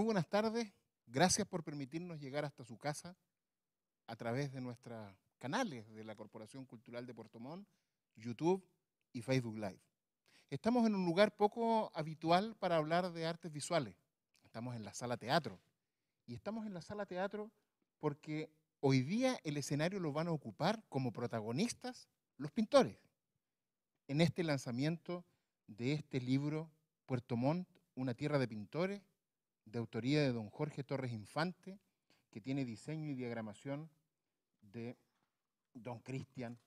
Muy buenas tardes. Gracias por permitirnos llegar hasta su casa a través de nuestros canales de la Corporación Cultural de Puerto Montt, YouTube y Facebook Live. Estamos en un lugar poco habitual para hablar de artes visuales. Estamos en la sala teatro. Y estamos en la sala teatro porque hoy día el escenario lo van a ocupar como protagonistas los pintores. En este lanzamiento de este libro, Puerto Montt, una tierra de pintores, de autoría de don Jorge Torres Infante, que tiene diseño y diagramación de don Cristian.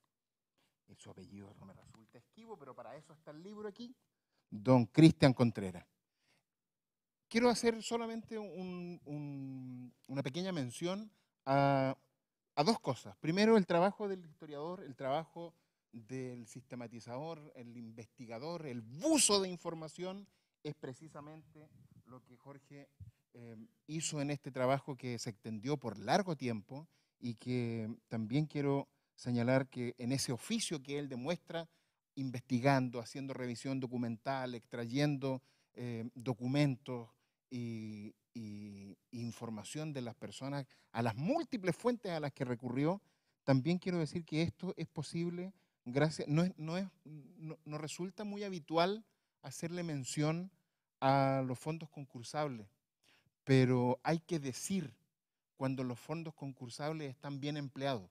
Eh, su apellido no me resulta esquivo, pero para eso está el libro aquí, don Cristian Contreras. Quiero hacer solamente una pequeña mención a, a dos cosas. Primero, el trabajo del historiador, el trabajo del sistematizador, el investigador, el buzo de información es precisamente lo que Jorge em, hizo en este trabajo que se extendió por largo tiempo y que también quiero señalar que en ese oficio que él demuestra, investigando, haciendo revisión documental, extrayendo em, documentos y, información de las personas, a las múltiples fuentes a las que recurrió, también quiero decir que esto es posible gracias, no, es, no, es, no resulta muy habitual hacerle mención a los fondos concursables, pero hay que decir cuando los fondos concursables están bien empleados.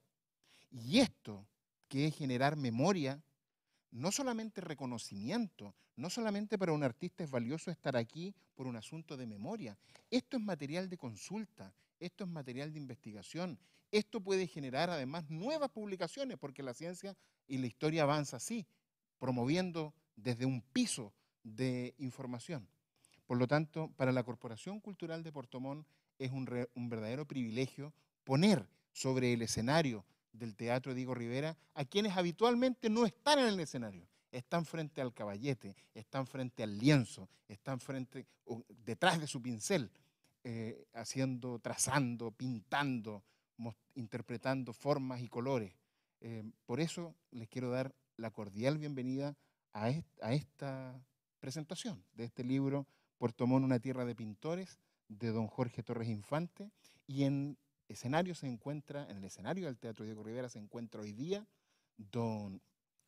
Y esto, que es generar memoria, no solamente reconocimiento, no solamente para un artista es valioso estar aquí por un asunto de memoria. Esto es material de consulta, esto es material de investigación, esto puede generar además nuevas publicaciones, porque la ciencia y la historia avanza así, promoviendo desde un piso de información. Por lo tanto, para la Corporación Cultural de Portomón es un, verdadero privilegio poner sobre el escenario del Teatro Diego Rivera a quienes habitualmente no están en el escenario. Están frente al caballete, están frente al lienzo, están frente, detrás de su pincel, eh, haciendo, trazando, pintando, interpretando formas y colores. Eh, por eso les quiero dar la cordial bienvenida a esta presentación de este libro Puerto Montt, una tierra de pintores, de don Jorge Torres Infante, y en escenario se encuentra, en el escenario del Teatro Diego Rivera se encuentra hoy día don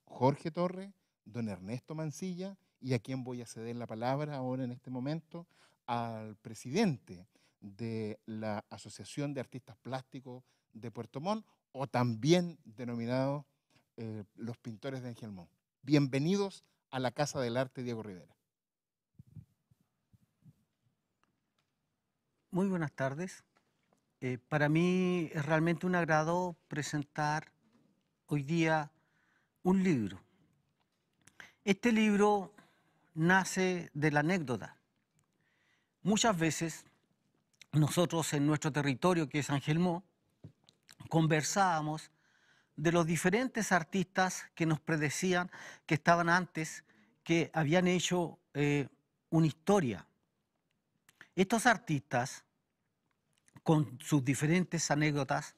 Jorge Torres, don Ernesto Mancilla, y a quien voy a ceder la palabra ahora en este momento, al presidente de la Asociación de Artistas Plásticos de Puerto Montt, o también denominado eh, los pintores de Ángel Bienvenidos a la Casa del Arte Diego Rivera. Muy buenas tardes. Eh, para mí es realmente un agrado presentar hoy día un libro. Este libro nace de la anécdota. Muchas veces nosotros en nuestro territorio, que es Ángel conversábamos de los diferentes artistas que nos predecían que estaban antes, que habían hecho eh, una historia estos artistas, con sus diferentes anécdotas,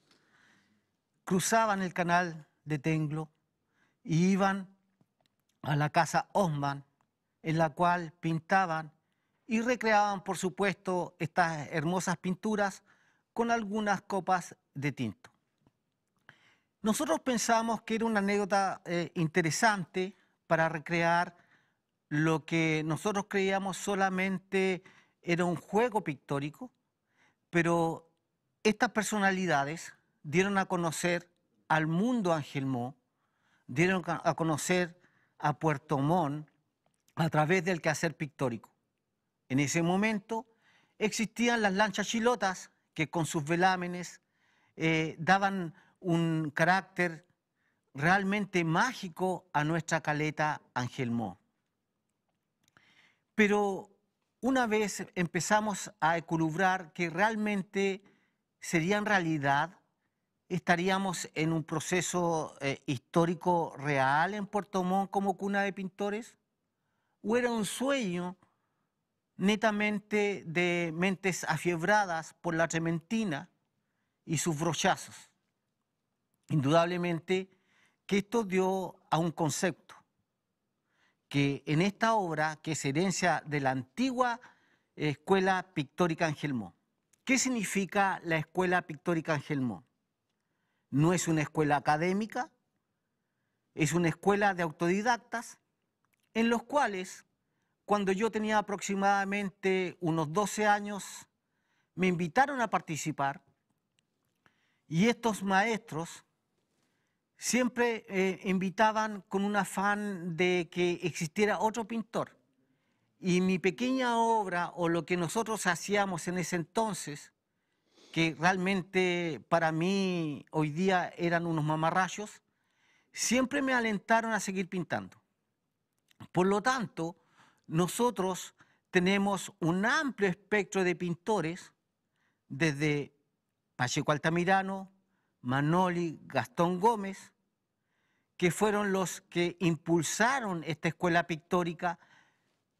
cruzaban el canal de Tenglo y iban a la casa Osman, en la cual pintaban y recreaban, por supuesto, estas hermosas pinturas con algunas copas de tinto. Nosotros pensamos que era una anécdota eh, interesante para recrear lo que nosotros creíamos solamente era un juego pictórico, pero estas personalidades dieron a conocer al mundo Mó, dieron a conocer a Puerto Montt a través del quehacer pictórico. En ese momento existían las lanchas chilotas que con sus velámenes eh, daban un carácter realmente mágico a nuestra caleta Angelmó. Pero una vez empezamos a eculubrar que realmente serían realidad, estaríamos en un proceso eh, histórico real en Puerto Montt como cuna de pintores? ¿O era un sueño netamente de mentes afiebradas por la trementina y sus brochazos? Indudablemente que esto dio a un concepto que en esta obra, que es herencia de la antigua Escuela Pictórica Angelmo, ¿Qué significa la Escuela Pictórica Angelmo? No es una escuela académica, es una escuela de autodidactas, en los cuales, cuando yo tenía aproximadamente unos 12 años, me invitaron a participar y estos maestros siempre eh, invitaban con un afán de que existiera otro pintor. Y mi pequeña obra o lo que nosotros hacíamos en ese entonces, que realmente para mí hoy día eran unos mamarrachos, siempre me alentaron a seguir pintando. Por lo tanto, nosotros tenemos un amplio espectro de pintores, desde Pacheco Altamirano, Manoli, Gastón Gómez, que fueron los que impulsaron esta escuela pictórica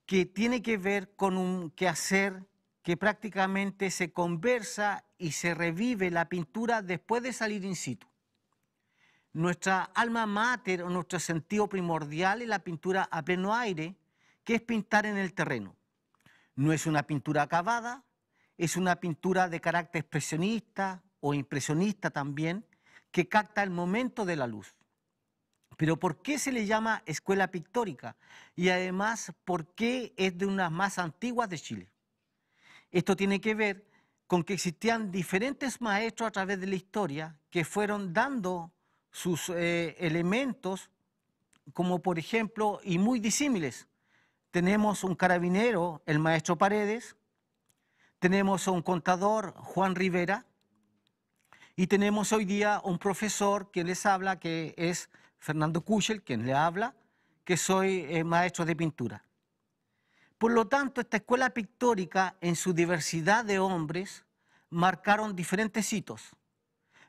que tiene que ver con un quehacer que prácticamente se conversa y se revive la pintura después de salir in situ. Nuestra alma mater o nuestro sentido primordial es la pintura a pleno aire, que es pintar en el terreno. No es una pintura acabada, es una pintura de carácter expresionista o impresionista también, que capta el momento de la luz. Pero ¿por qué se le llama escuela pictórica? Y además, ¿por qué es de unas más antiguas de Chile? Esto tiene que ver con que existían diferentes maestros a través de la historia que fueron dando sus eh, elementos, como por ejemplo, y muy disímiles. Tenemos un carabinero, el maestro Paredes, tenemos un contador, Juan Rivera, y tenemos hoy día un profesor que les habla, que es Fernando Kuchel, quien le habla, que soy eh, maestro de pintura. Por lo tanto, esta escuela pictórica, en su diversidad de hombres, marcaron diferentes hitos.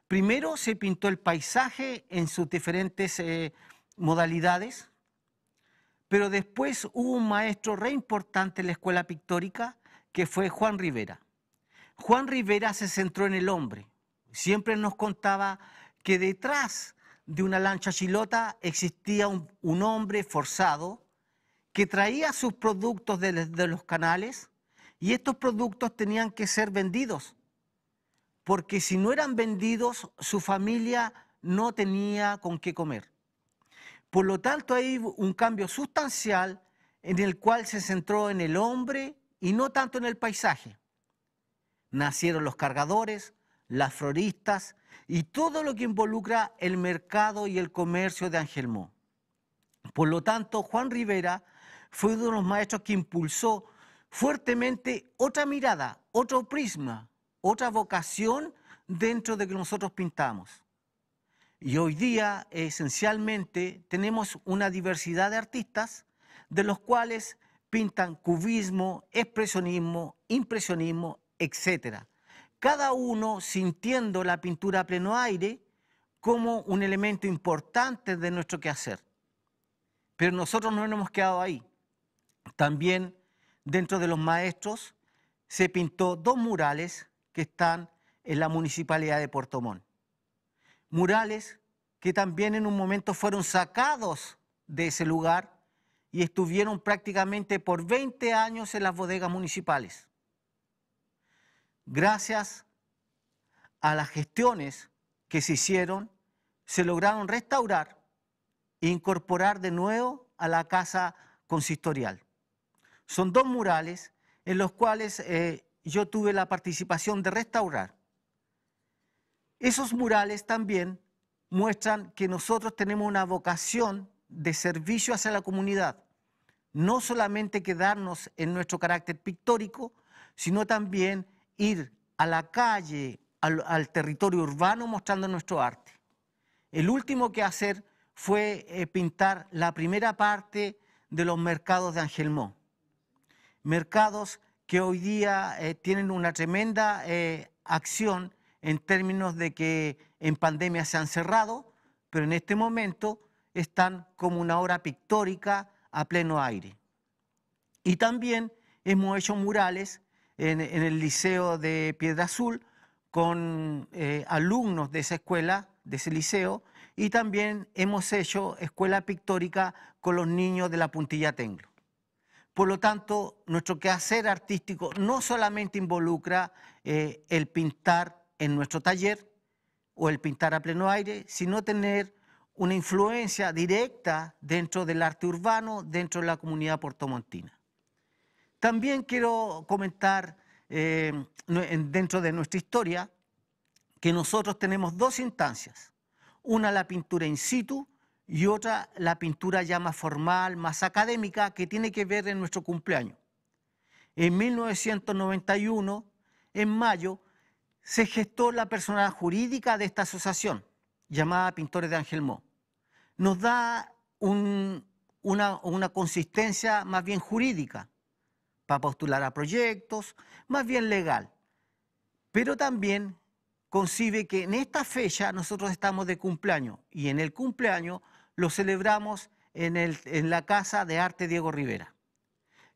Primero se pintó el paisaje en sus diferentes eh, modalidades, pero después hubo un maestro re importante en la escuela pictórica, que fue Juan Rivera. Juan Rivera se centró en el hombre. Siempre nos contaba que detrás de una lancha chilota existía un, hombre forzado que traía sus productos de, de los canales y estos productos tenían que ser vendidos, porque si no eran vendidos su familia no tenía con qué comer. Por lo tanto, hay un cambio sustancial en el cual se centró en el hombre y no tanto en el paisaje. Nacieron los cargadores, las floristas y todo lo que involucra el mercado y el comercio de Angelmó. Por lo tanto, Juan Rivera fue uno de los maestros que impulsó fuertemente otra mirada, otro prisma, otra vocación dentro de que nosotros pintamos. Y hoy día, esencialmente, tenemos una diversidad de artistas, de los cuales pintan cubismo, expresionismo, impresionismo, etcétera cada uno sintiendo la pintura a pleno aire como un elemento importante de nuestro quehacer. Pero nosotros no nos hemos quedado ahí. También dentro de los maestros se pintó dos murales que están en la municipalidad de Puerto Murales que también en un momento fueron sacados de ese lugar y estuvieron prácticamente por 20 años en las bodegas municipales gracias a las gestiones que se hicieron, se lograron restaurar e incorporar de nuevo a la casa consistorial. Son dos murales en los cuales eh, yo tuve la participación de restaurar. Esos murales también muestran que nosotros tenemos una vocación de servicio hacia la comunidad, no solamente quedarnos en nuestro carácter pictórico, sino también ir a la calle, al, territorio urbano mostrando nuestro arte. El último que hacer fue eh, pintar la primera parte de los mercados de Angelmó. Mercados que hoy día eh, tienen una tremenda eh, acción en términos de que en pandemia se han cerrado, pero en este momento están como una obra pictórica a pleno aire. Y también hemos hecho murales en, el Liceo de Piedra Azul con eh, alumnos de esa escuela, de ese liceo, y también hemos hecho escuela pictórica con los niños de la puntilla Tenglo. Por lo tanto, nuestro quehacer artístico no solamente involucra eh, el pintar en nuestro taller o el pintar a pleno aire, sino tener una influencia directa dentro del arte urbano, dentro de la comunidad portomontina. También quiero comentar eh, dentro de nuestra historia que nosotros tenemos dos instancias, una la pintura in situ y otra la pintura ya más formal, más académica, que tiene que ver en nuestro cumpleaños. En 1991, en mayo, se gestó la persona jurídica de esta asociación, llamada Pintores de Ángel Mo. Nos da una consistencia más bien jurídica para postular a proyectos, más bien legal. Pero también concibe que en esta fecha nosotros estamos de cumpleaños y en el cumpleaños lo celebramos en, la Casa de Arte Diego Rivera,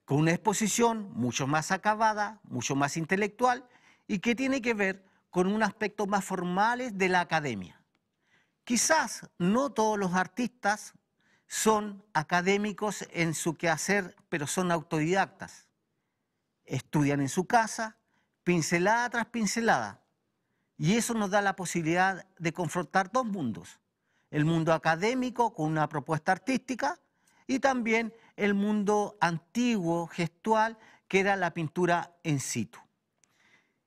con una exposición mucho más acabada, mucho más intelectual y que tiene que ver con un aspecto más formal de la academia. Quizás no todos los artistas son académicos en su quehacer, pero son autodidactas estudian en su casa, pincelada tras pincelada. Y eso nos da la posibilidad de confrontar dos mundos. El mundo académico con una propuesta artística y también el mundo antiguo, gestual, que era la pintura en situ.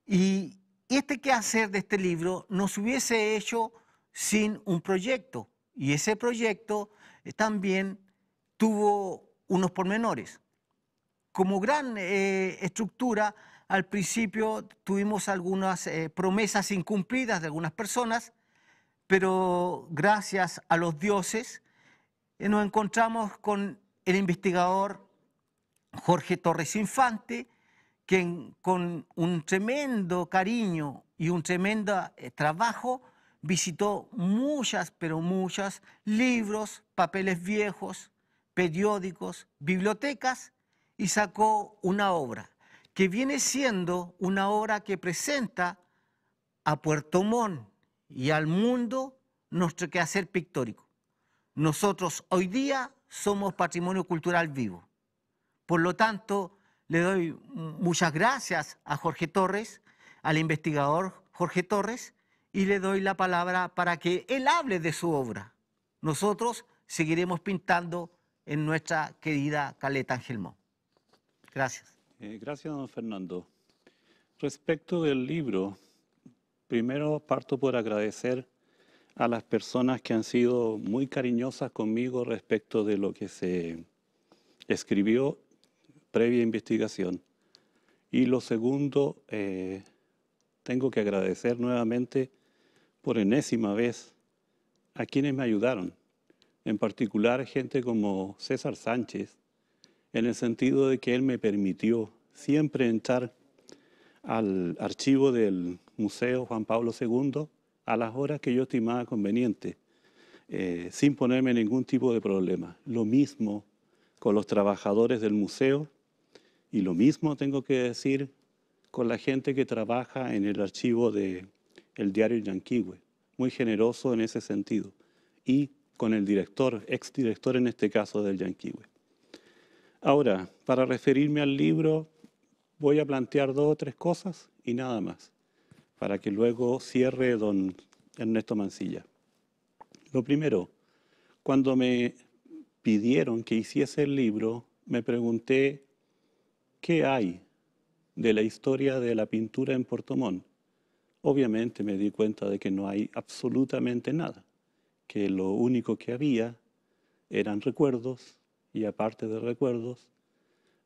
Y este quehacer de este libro nos hubiese hecho sin un proyecto. Y ese proyecto también tuvo unos pormenores como gran eh, estructura, al principio tuvimos algunas eh, promesas incumplidas de algunas personas, pero gracias a los dioses eh, nos encontramos con el investigador Jorge Torres Infante, quien con un tremendo cariño y un tremendo trabajo visitó muchas, pero muchas libros, papeles viejos, periódicos, bibliotecas y sacó una obra que viene siendo una obra que presenta a Puerto Montt y al mundo nuestro quehacer pictórico. Nosotros hoy día somos patrimonio cultural vivo. Por lo tanto, le doy muchas gracias a Jorge Torres, al investigador Jorge Torres, y le doy la palabra para que él hable de su obra. Nosotros seguiremos pintando en nuestra querida Caleta Angelmón. Gracias. Eh, gracias, don Fernando. Respecto del libro, primero parto por agradecer a las personas que han sido muy cariñosas conmigo respecto de lo que se escribió previa investigación. Y lo segundo, eh, tengo que agradecer nuevamente por enésima vez a quienes me ayudaron, en particular gente como César Sánchez, en el sentido de que él me permitió siempre entrar al archivo del Museo Juan Pablo II a las horas que yo estimaba conveniente, eh, sin ponerme ningún tipo de problema. Lo mismo con los trabajadores del museo y lo mismo tengo que decir con la gente que trabaja en el archivo del diario Yanquihue, muy generoso en ese sentido, y con el director, exdirector en este caso del Yanquiwe. Ahora, para referirme al libro, voy a plantear dos o tres cosas y nada más, para que luego cierre don Ernesto Mancilla. Lo primero, cuando me pidieron que hiciese el libro, me pregunté, ¿qué hay de la historia de la pintura en Portomón? Obviamente me di cuenta de que no hay absolutamente nada, que lo único que había eran recuerdos, y aparte de recuerdos,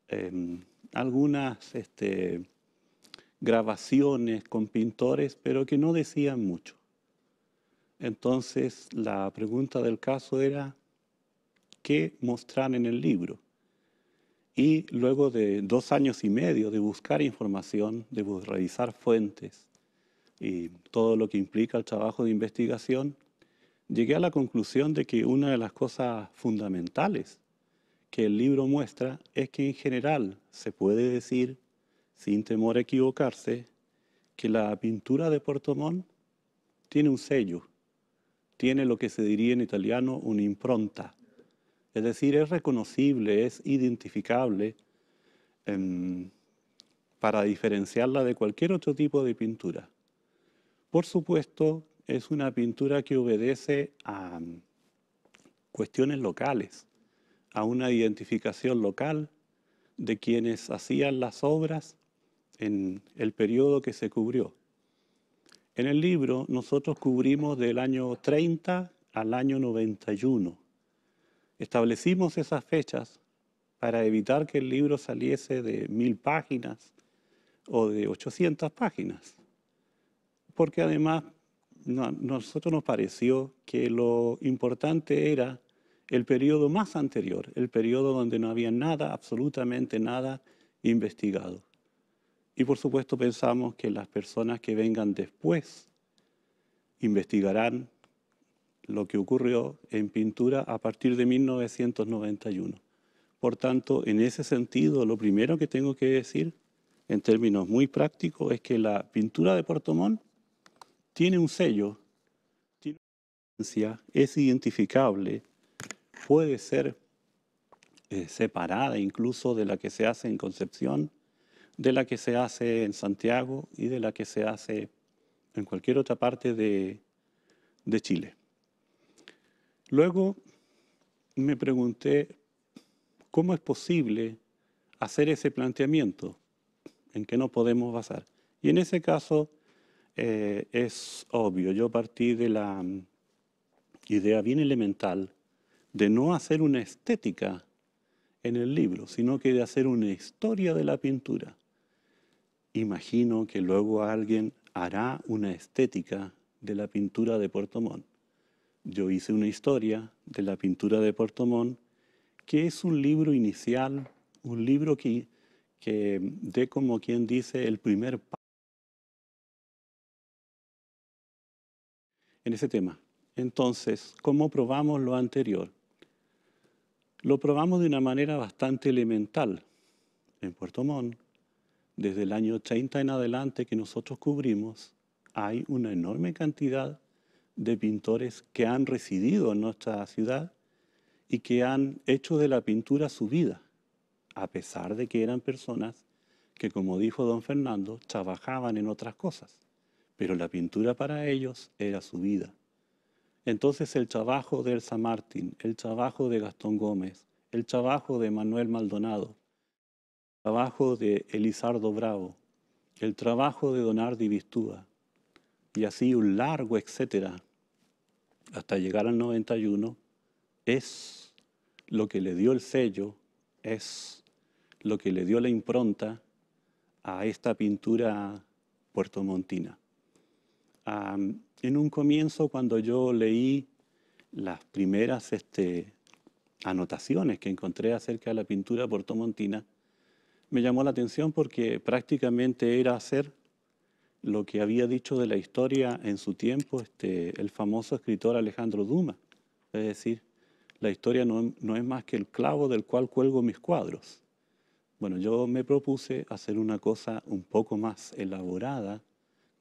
em, algunas este, grabaciones con pintores, pero que no decían mucho. Entonces la pregunta del caso era, ¿qué mostrar en el libro? Y luego de dos años y medio de buscar información, de revisar fuentes y todo lo que implica el trabajo de investigación, llegué a la conclusión de que una de las cosas fundamentales que el libro muestra es que en general se puede decir, sin temor a equivocarse, que la pintura de Portomón tiene un sello, tiene lo que se diría en italiano una impronta. Es decir, es reconocible, es identificable em, para diferenciarla de cualquier otro tipo de pintura. Por supuesto, es una pintura que obedece a cuestiones locales a una identificación local de quienes hacían las obras en el periodo que se cubrió. En el libro nosotros cubrimos del año 30 al año 91. Establecimos esas fechas para evitar que el libro saliese de mil páginas o de 800 páginas, porque además nosotros nos pareció que lo importante era el periodo más anterior, el periodo donde no había nada, absolutamente nada investigado. Y por supuesto pensamos que las personas que vengan después investigarán lo que ocurrió en pintura a partir de 1991. Por tanto, en ese sentido, lo primero que tengo que decir, en términos muy prácticos, es que la pintura de Portomón tiene un sello, tiene una es identificable, puede ser eh, separada incluso de la que se hace en Concepción, de la que se hace en Santiago y de la que se hace en cualquier otra parte de, Chile. Luego me pregunté cómo es posible hacer ese planteamiento en que no podemos basar. Y en ese caso eh, es obvio, yo partí de la mm, idea bien elemental de no hacer una estética en el libro, sino que de hacer una historia de la pintura. Imagino que luego alguien hará una estética de la pintura de Portomón. Yo hice una historia de la pintura de Portomón, que es un libro inicial, un libro que, que dé como quien dice el primer paso en ese tema. Entonces, ¿cómo probamos lo anterior? lo probamos de una manera bastante elemental en Puerto Montt. Desde el año 80 en adelante que nosotros cubrimos, hay una enorme cantidad de pintores que han residido en nuestra ciudad y que han hecho de la pintura su vida, a pesar de que eran personas que, como dijo don Fernando, trabajaban en otras cosas, pero la pintura para ellos era su vida. Entonces el trabajo de Elsa Martín, el trabajo de Gastón Gómez, el trabajo de Manuel Maldonado, el trabajo de Elizardo Bravo, el trabajo de Donardi Vistúa, y así un largo etcétera, hasta llegar al 91, es lo que le dio el sello, es lo que le dio la impronta a esta pintura puertomontina en un comienzo, cuando yo leí las primeras este, anotaciones que encontré acerca de la pintura portomontina, me llamó la atención porque prácticamente era hacer lo que había dicho de la historia en su tiempo este, el famoso escritor Alejandro Dumas. Es decir, la historia no, es más que el clavo del cual cuelgo mis cuadros. Bueno, yo me propuse hacer una cosa un poco más elaborada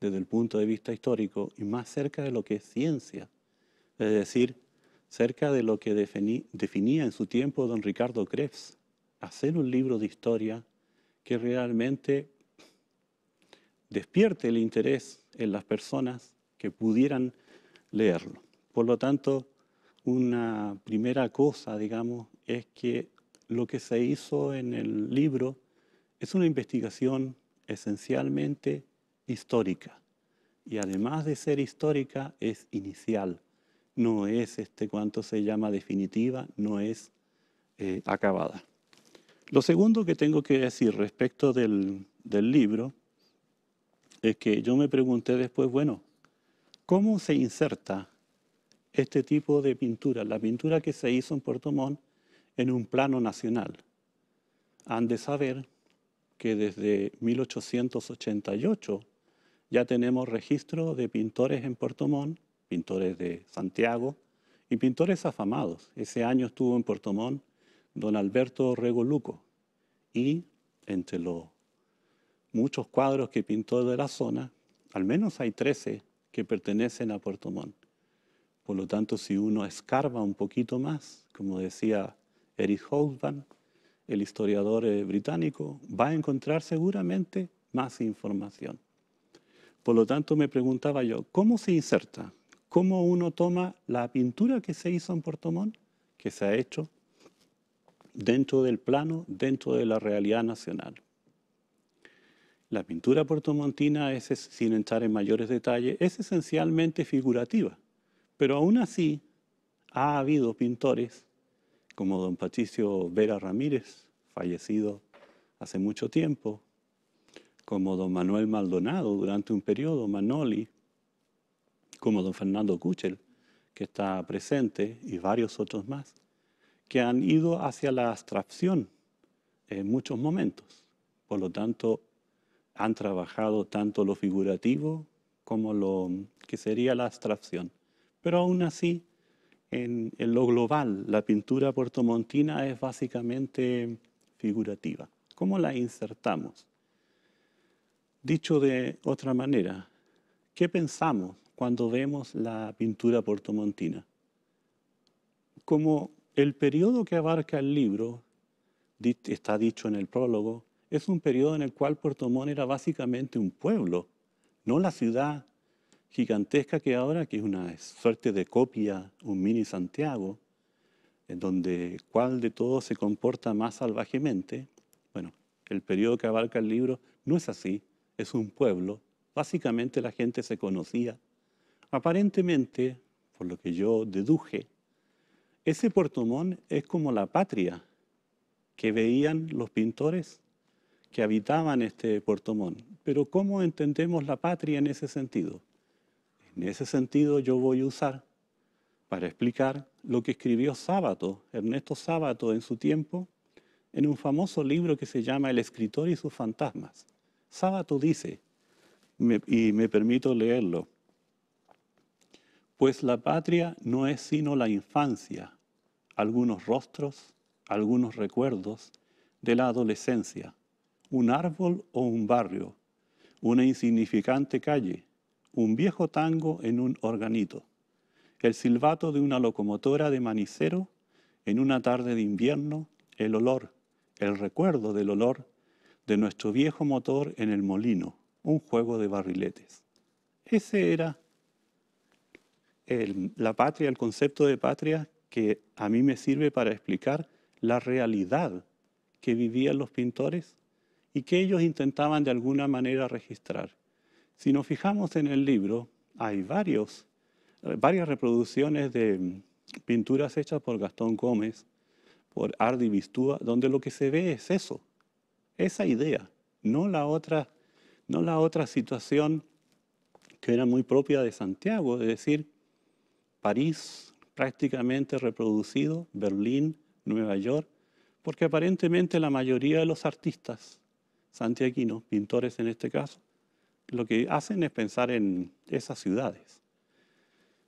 desde el punto de vista histórico y más cerca de lo que es ciencia, es decir, cerca de lo que definía en su tiempo don Ricardo Krebs, hacer un libro de historia que realmente despierte el interés en las personas que pudieran leerlo. Por lo tanto, una primera cosa, digamos, es que lo que se hizo en el libro es una investigación esencialmente histórica. Y además de ser histórica, es inicial. No es, este, cuanto se llama, definitiva, no es eh, acabada. Lo segundo que tengo que decir respecto del, del libro es que yo me pregunté después, bueno, ¿cómo se inserta este tipo de pintura, la pintura que se hizo en Puerto Montt, en un plano nacional? Han de saber que desde 1888 ya tenemos registro de pintores en Puerto Montt, pintores de Santiago y pintores afamados. Ese año estuvo en Puerto Montt don Alberto Regoluco y entre los muchos cuadros que pintó de la zona, al menos hay 13 que pertenecen a Puerto Montt. Por lo tanto, si uno escarba un poquito más, como decía Eric Housman, el historiador eh, británico, va a encontrar seguramente más información. Por lo tanto, me preguntaba yo, ¿cómo se inserta? ¿Cómo uno toma la pintura que se hizo en Portomón, que se ha hecho, dentro del plano, dentro de la realidad nacional? La pintura puertomontina, es, sin entrar en mayores detalles, es esencialmente figurativa, pero aún así ha habido pintores como don Patricio Vera Ramírez, fallecido hace mucho tiempo, como don Manuel Maldonado durante un periodo, Manoli, como don Fernando Kuchel, que está presente, y varios otros más, que han ido hacia la abstracción en muchos momentos. Por lo tanto, han trabajado tanto lo figurativo como lo que sería la abstracción. Pero aún así, en, lo global, la pintura puertomontina es básicamente figurativa. ¿Cómo la insertamos? Dicho de otra manera, ¿qué pensamos cuando vemos la pintura portomontina? Como el periodo que abarca el libro, está dicho en el prólogo, es un periodo en el cual Portomón era básicamente un pueblo, no la ciudad gigantesca que ahora, que es una suerte de copia, un mini Santiago, en donde cuál de todos se comporta más salvajemente. Bueno, el periodo que abarca el libro no es así es un pueblo, básicamente la gente se conocía. Aparentemente, por lo que yo deduje, ese Puerto Montt es como la patria que veían los pintores que habitaban este Puerto Montt. Pero ¿cómo entendemos la patria en ese sentido? En ese sentido yo voy a usar para explicar lo que escribió Sábato, Ernesto Sábato en su tiempo, en un famoso libro que se llama El escritor y sus fantasmas. Sábato dice, y me permito leerlo, pues la patria no es sino la infancia, algunos rostros, algunos recuerdos de la adolescencia, un árbol o un barrio, una insignificante calle, un viejo tango en un organito, el silbato de una locomotora de manicero en una tarde de invierno, el olor, el recuerdo del olor de nuestro viejo motor en el molino, un juego de barriletes. Ese era la patria, el concepto de patria que a mí me sirve para explicar la realidad que vivían los pintores y que ellos intentaban de alguna manera registrar. Si nos fijamos en el libro, hay varias reproducciones de pinturas hechas por Gastón Gómez, por Ardi Vistúa, donde lo que se ve es eso, esa idea, no la otra, no la otra situación que era muy propia de Santiago, es decir, París prácticamente reproducido, Berlín, Nueva York, porque aparentemente la mayoría de los artistas santiaguinos, pintores en este caso, lo que hacen es pensar en esas ciudades.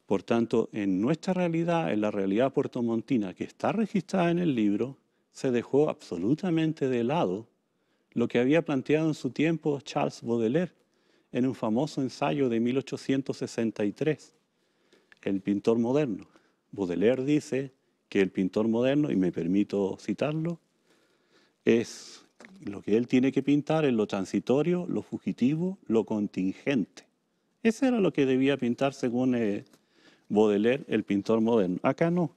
Por tanto, en nuestra realidad, en la realidad puertomontina que está registrada en el libro, se dejó absolutamente de lado lo que había planteado en su tiempo Charles Baudelaire en un famoso ensayo de 1863, El pintor moderno. Baudelaire dice que el pintor moderno, y me permito citarlo, es lo que él tiene que pintar es lo transitorio, lo fugitivo, lo contingente. Eso era lo que debía pintar según eh, Baudelaire, el pintor moderno. Acá no,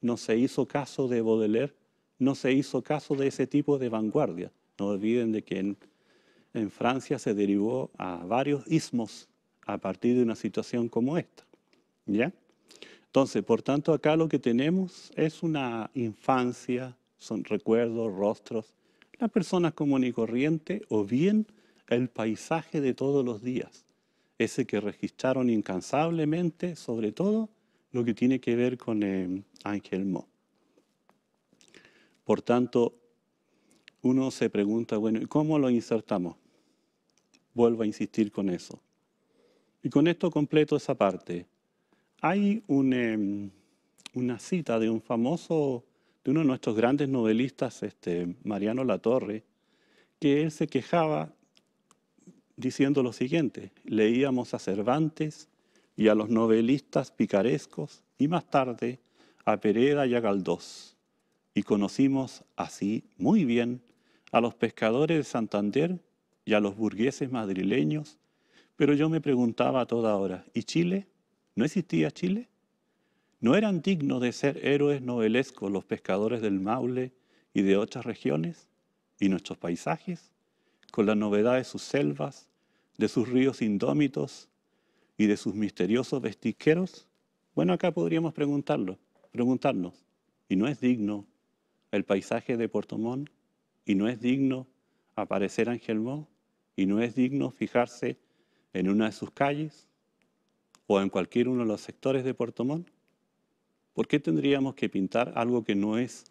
no se hizo caso de Baudelaire, no se hizo caso de ese tipo de vanguardia. No olviden de que en, Francia se derivó a varios ismos a partir de una situación como esta. ¿Ya? Entonces, por tanto, acá lo que tenemos es una infancia, son recuerdos, rostros, las personas común y corriente o bien el paisaje de todos los días, ese que registraron incansablemente, sobre todo lo que tiene que ver con eh, Ángel Mo. Por tanto, uno se pregunta, bueno, ¿y ¿cómo lo insertamos? Vuelvo a insistir con eso. Y con esto completo esa parte. Hay em, una cita de un famoso, de uno de nuestros grandes novelistas, este, Mariano Latorre, que él se quejaba diciendo lo siguiente, leíamos a Cervantes y a los novelistas picarescos y más tarde a Pereda y a Galdós y conocimos así muy bien a los pescadores de Santander y a los burgueses madrileños, pero yo me preguntaba a toda hora, ¿y Chile? ¿No existía Chile? ¿No eran dignos de ser héroes novelescos los pescadores del Maule y de otras regiones? ¿Y nuestros paisajes? Con la novedad de sus selvas, de sus ríos indómitos y de sus misteriosos vestiqueros? Bueno, acá podríamos preguntarlo, preguntarnos, ¿y no es digno el paisaje de Puerto Montt? y no es digno aparecer en Mo y no es digno fijarse en una de sus calles o en cualquier uno de los sectores de Puerto Montt? ¿Por qué tendríamos que pintar algo que no es,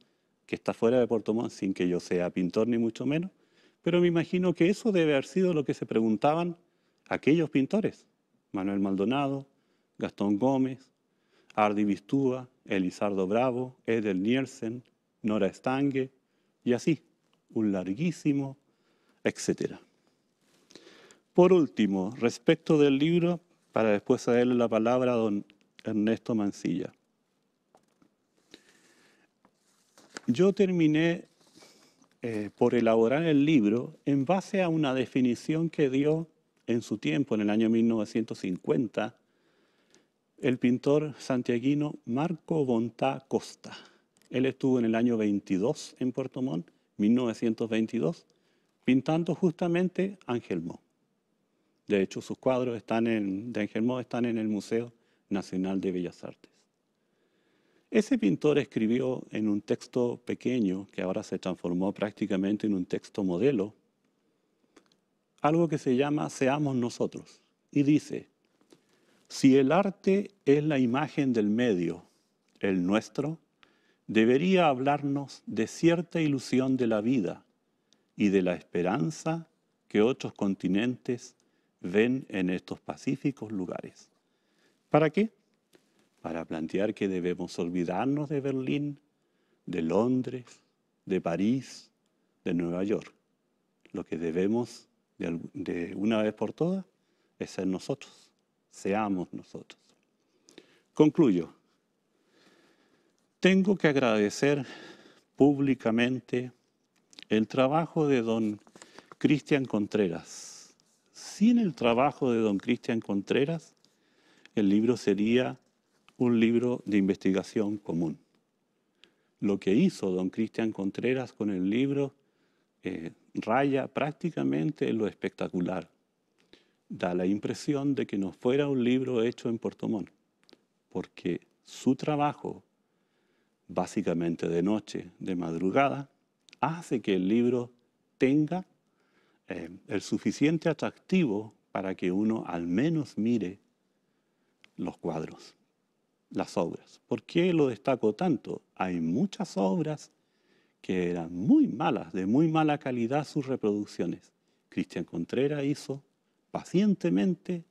que está fuera de Puerto Montt sin que yo sea pintor ni mucho menos? Pero me imagino que eso debe haber sido lo que se preguntaban aquellos pintores, Manuel Maldonado, Gastón Gómez, Ardi Vistúa, Elizardo Bravo, Edel Nielsen, Nora Stange y así un larguísimo, etc. Por último, respecto del libro, para después darle la palabra a don Ernesto Mancilla. Yo terminé eh, por elaborar el libro en base a una definición que dio en su tiempo, en el año 1950, el pintor santiaguino Marco Bontá Costa. Él estuvo en el año 22 en Puerto Montt 1922, pintando justamente Ángel Angelmo. De hecho, sus cuadros están en, de están en el Museo Nacional de Bellas Artes. Ese pintor escribió en un texto pequeño, que ahora se transformó prácticamente en un texto modelo, algo que se llama Seamos nosotros. Y dice, si el arte es la imagen del medio, el nuestro, debería hablarnos de cierta ilusión de la vida y de la esperanza que otros continentes ven en estos pacíficos lugares. ¿Para qué? Para plantear que debemos olvidarnos de Berlín, de Londres, de París, de Nueva York. Lo que debemos de, una vez por todas es ser nosotros, seamos nosotros. Concluyo tengo que agradecer públicamente el trabajo de don Cristian Contreras. Sin el trabajo de don Cristian Contreras, el libro sería un libro de investigación común. Lo que hizo don Cristian Contreras con el libro eh, raya prácticamente lo espectacular. Da la impresión de que no fuera un libro hecho en Portomón, porque su trabajo básicamente de noche, de madrugada, hace que el libro tenga eh, el suficiente atractivo para que uno al menos mire los cuadros, las obras. ¿Por qué lo destaco tanto? Hay muchas obras que eran muy malas, de muy mala calidad sus reproducciones. Cristian Contreras hizo pacientemente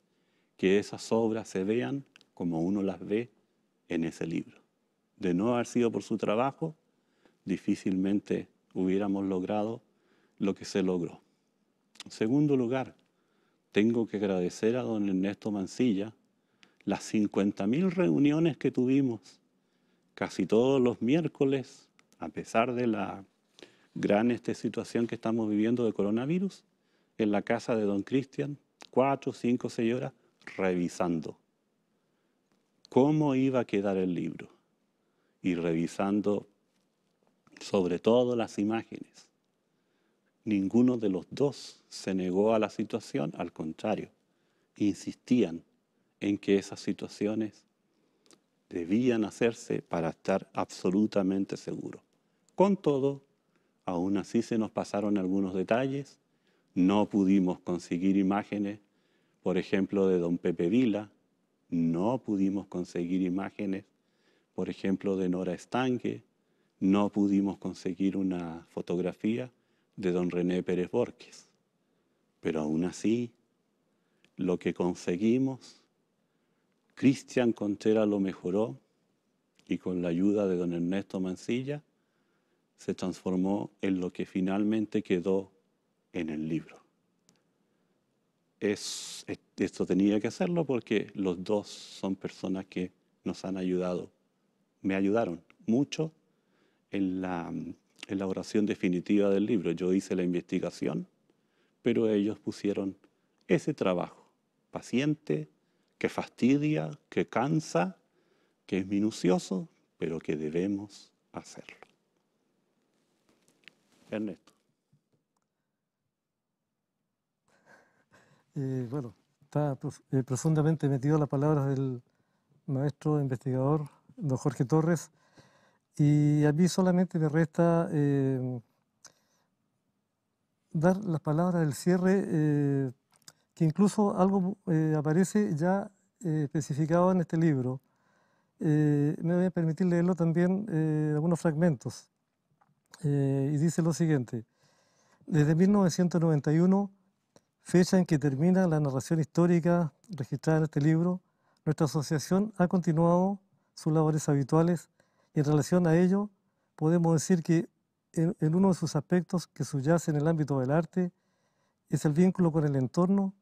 que esas obras se vean como uno las ve en ese libro. De no haber sido por su trabajo, difícilmente hubiéramos logrado lo que se logró. En segundo lugar, tengo que agradecer a don Ernesto Mancilla las 50.000 reuniones que tuvimos casi todos los miércoles, a pesar de la gran este, situación que estamos viviendo de coronavirus, en la casa de don Cristian, cuatro, o cinco, señoras, revisando cómo iba a quedar el libro y revisando sobre todo las imágenes. Ninguno de los dos se negó a la situación, al contrario, insistían en que esas situaciones debían hacerse para estar absolutamente seguros. Con todo, aún así se nos pasaron algunos detalles, no pudimos conseguir imágenes, por ejemplo, de don Pepe Vila, no pudimos conseguir imágenes por ejemplo, de Nora Estanque, no pudimos conseguir una fotografía de don René Pérez Borges. Pero aún así, lo que conseguimos, Cristian Contreras lo mejoró y con la ayuda de don Ernesto Mancilla se transformó en lo que finalmente quedó en el libro. esto tenía que hacerlo porque los dos son personas que nos han ayudado me ayudaron mucho en la, elaboración oración definitiva del libro. Yo hice la investigación, pero ellos pusieron ese trabajo paciente, que fastidia, que cansa, que es minucioso, pero que debemos hacerlo. Ernesto. Eh, bueno, está eh, profundamente metido la palabra del maestro investigador don Jorge Torres. Y a mí solamente me resta em, dar las palabras del cierre, eh, que incluso algo eh, aparece ya eh, especificado en este libro. me voy a permitir leerlo también algunos fragmentos. y dice lo siguiente, desde 1991, fecha en que termina la narración histórica registrada en este libro, nuestra asociación ha continuado sus labores habituales. Y en relación a ello, podemos decir que en, uno de sus aspectos que subyace en el ámbito del arte es el vínculo con el entorno,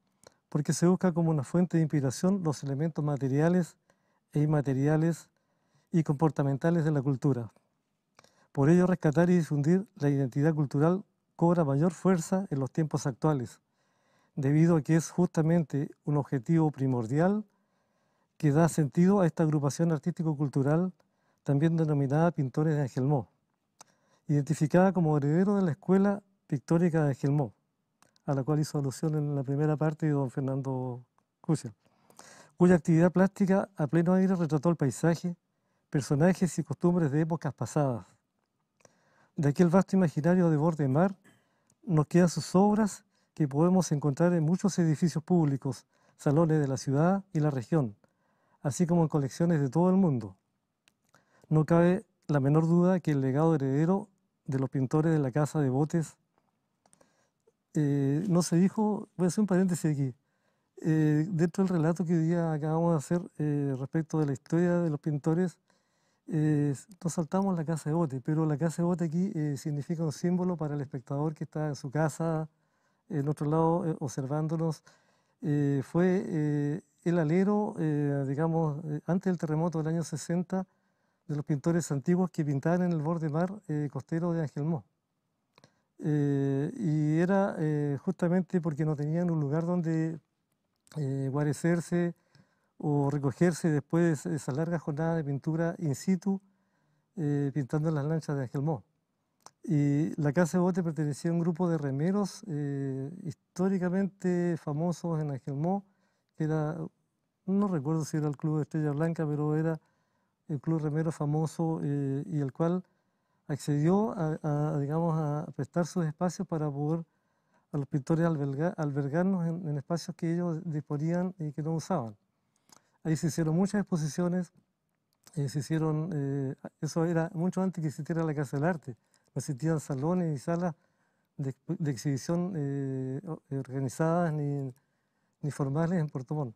porque se busca como una fuente de inspiración los elementos materiales e inmateriales y comportamentales de la cultura. Por ello, rescatar y difundir la identidad cultural cobra mayor fuerza en los tiempos actuales, debido a que es justamente un objetivo primordial que da sentido a esta agrupación artístico-cultural, también denominada Pintores de Angelmó, identificada como heredero de la Escuela Pictórica de Angelmó, a la cual hizo alusión en la primera parte de don Fernando Cuchel, cuya actividad plástica a pleno aire retrató el paisaje, personajes y costumbres de épocas pasadas. De aquel vasto imaginario de borde mar nos quedan sus obras que podemos encontrar en muchos edificios públicos, salones de la ciudad y la región, así como en colecciones de todo el mundo. No cabe la menor duda que el legado heredero de los pintores de la Casa de Botes eh, no se dijo, voy a hacer un paréntesis aquí, eh, dentro del relato que hoy día acabamos de hacer eh, respecto de la historia de los pintores, nos saltamos la Casa de Botes, pero la Casa de Botes aquí significa un símbolo para el espectador que está en su casa, en otro lado, observándonos. fue el alero, eh, digamos, eh, antes del terremoto del año 60, de los pintores antiguos que pintaban en el borde mar eh, costero de Ángel Eh, y era justamente porque no tenían un lugar donde guarecerse o recogerse después de esa larga jornada de pintura in situ, pintando las lanchas de Mó. Y la Casa de Bote pertenecía a un grupo de remeros históricamente famosos en Mó, era, no recuerdo si era el Club Estrella Blanca, pero era el club remero famoso eh, y el cual accedió a, digamos, a prestar sus espacios para poder a los pintores albergarnos en, espacios que ellos disponían y que no usaban. Ahí se hicieron muchas exposiciones, eh, se hicieron, eh, eso era mucho antes que existiera la Casa del Arte, existían salones y salas de, de exhibición organizadas ni ni formales en Puerto Montt.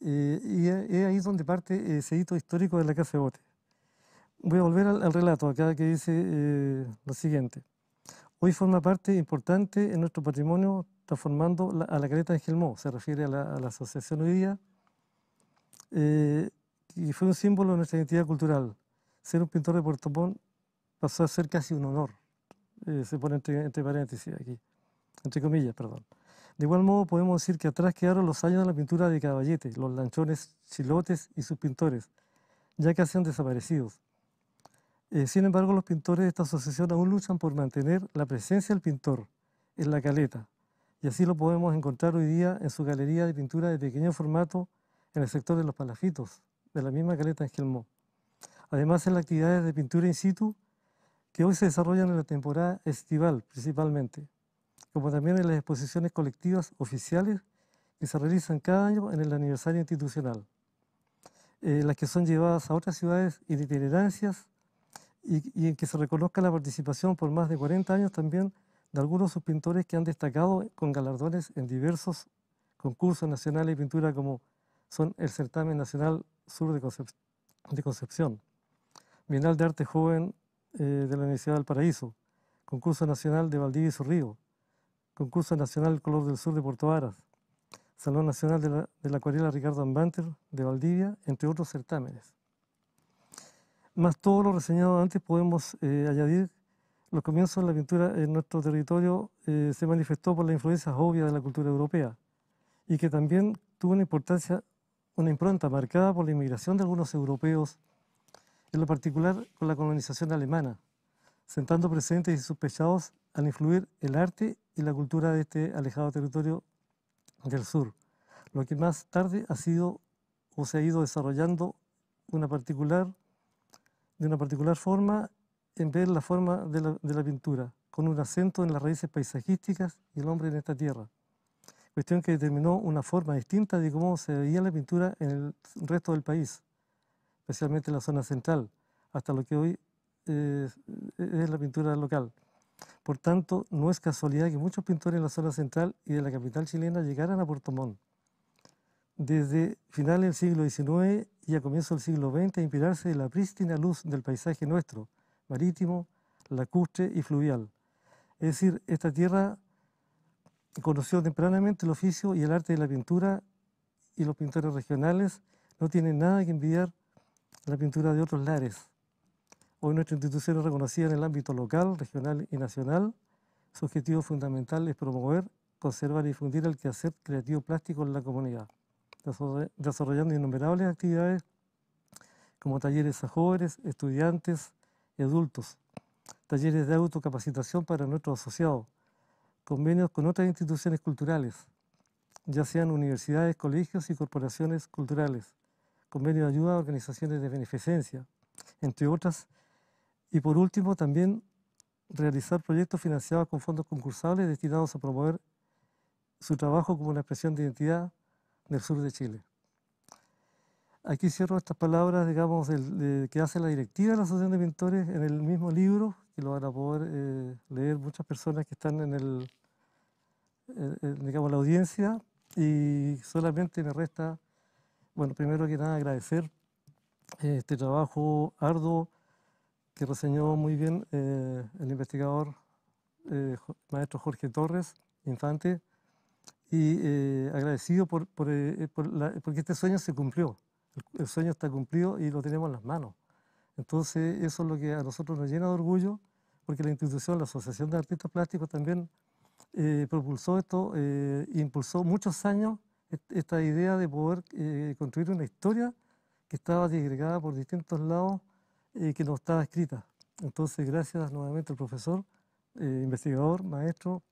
Eh, y eh, es ahí donde parte ese hito histórico de la Casa de Bote. Voy a volver al, relato acá que dice eh, lo siguiente. Hoy forma parte importante en nuestro patrimonio transformando a la careta de Gelmó, se refiere a la, asociación hoy día, y fue un símbolo de nuestra identidad cultural. Ser un pintor de Puerto Montt pasó a ser casi un honor, se pone entre paréntesis aquí, entre comillas, perdón. De igual modo podemos decir que atrás quedaron los años de la pintura de caballete, los lanchones chilotes y sus pintores, ya que se han desaparecido. Eh, sin embargo, los pintores de esta asociación aún luchan por mantener la presencia del pintor en la caleta, y así lo podemos encontrar hoy día en su galería de pintura de pequeño formato en el sector de los Palajitos, de la misma caleta en Gelmó. Además, en las actividades de pintura in situ que hoy se desarrollan en la temporada estival principalmente como también en las exposiciones colectivas oficiales que se realizan cada año en el aniversario institucional, eh, las que son llevadas a otras ciudades y itinerancias y, y, en que se reconozca la participación por más de 40 años también de algunos de sus pintores que han destacado con galardones en diversos concursos nacionales de pintura como son el Certamen Nacional Sur de, Concepción, Bienal de Arte Joven eh, de la Universidad del Paraíso, Concurso Nacional de Valdivia y Río, Concurso Nacional Color del Sur de Puerto Varas, Salón Nacional de la, Acuarela Ricardo Ambanter de Valdivia, entre otros certámenes. Más todo lo reseñado antes podemos eh, añadir los comienzos de la pintura en nuestro territorio eh, se manifestó por la influencia obvia de la cultura europea y que también tuvo una importancia, una impronta marcada por la inmigración de algunos europeos, en lo particular con la colonización alemana, sentando presentes y sospechados al influir el arte y la cultura de este alejado territorio del sur, lo que más tarde ha sido o se ha ido desarrollando de una particular forma en ver la forma de la, pintura, con un acento en las raíces paisajísticas y el hombre en esta tierra cuestión que determinó una forma distinta de cómo se veía la pintura en el resto del país, especialmente en la zona central, hasta lo que hoy eh, es la pintura local. Por tanto, no es casualidad que muchos pintores de la zona central y de la capital chilena llegaran a Puerto Montt desde finales del siglo XIX y a comienzos del siglo XX a inspirarse de la prístina luz del paisaje nuestro, marítimo, lacustre y fluvial. Es decir, esta tierra conoció tempranamente el oficio y el arte de la pintura y los pintores regionales no tienen nada que envidiar la pintura de otros lares. Hoy nuestra institución es reconocida en el ámbito local, regional y nacional. Su objetivo fundamental es promover, conservar y difundir el quehacer creativo plástico en la comunidad, desarrollando innumerables actividades como talleres a jóvenes, estudiantes y adultos, talleres de autocapacitación para nuestros asociados, convenios con otras instituciones culturales, ya sean universidades, colegios y corporaciones culturales, convenios de ayuda a organizaciones de beneficencia, entre otras y por último, también realizar proyectos financiados con fondos concursables destinados a promover su trabajo como una expresión de identidad del sur de Chile. Aquí cierro estas palabras, digamos, que hace la directiva de la Asociación de Pintores en el mismo libro, que lo van a poder eh, leer muchas personas que están en el, eh, eh, digamos, la audiencia. Y solamente me resta, bueno, primero que nada agradecer este trabajo arduo que reseñó muy bien eh, el investigador eh, maestro Jorge Torres Infante, y eh, agradecido por, porque este sueño se cumplió, el, sueño está cumplido y lo tenemos en las manos. Entonces eso es lo que a nosotros nos llena de orgullo, porque la institución, la Asociación de Artistas Plásticos también propulsó esto, impulsó muchos años esta idea de poder construir una historia que estaba disgregada por distintos lados que no estaba escrita. Entonces, gracias nuevamente al profesor, eh, investigador, maestro,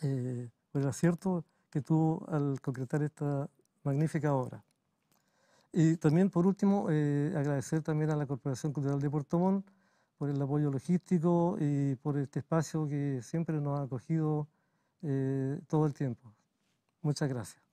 por eh, el acierto que tuvo al concretar esta magnífica obra. Y también, por último, eh, agradecer también a la Corporación Cultural de Puerto por el apoyo logístico y por este espacio que siempre nos ha acogido todo el tiempo. Muchas gracias.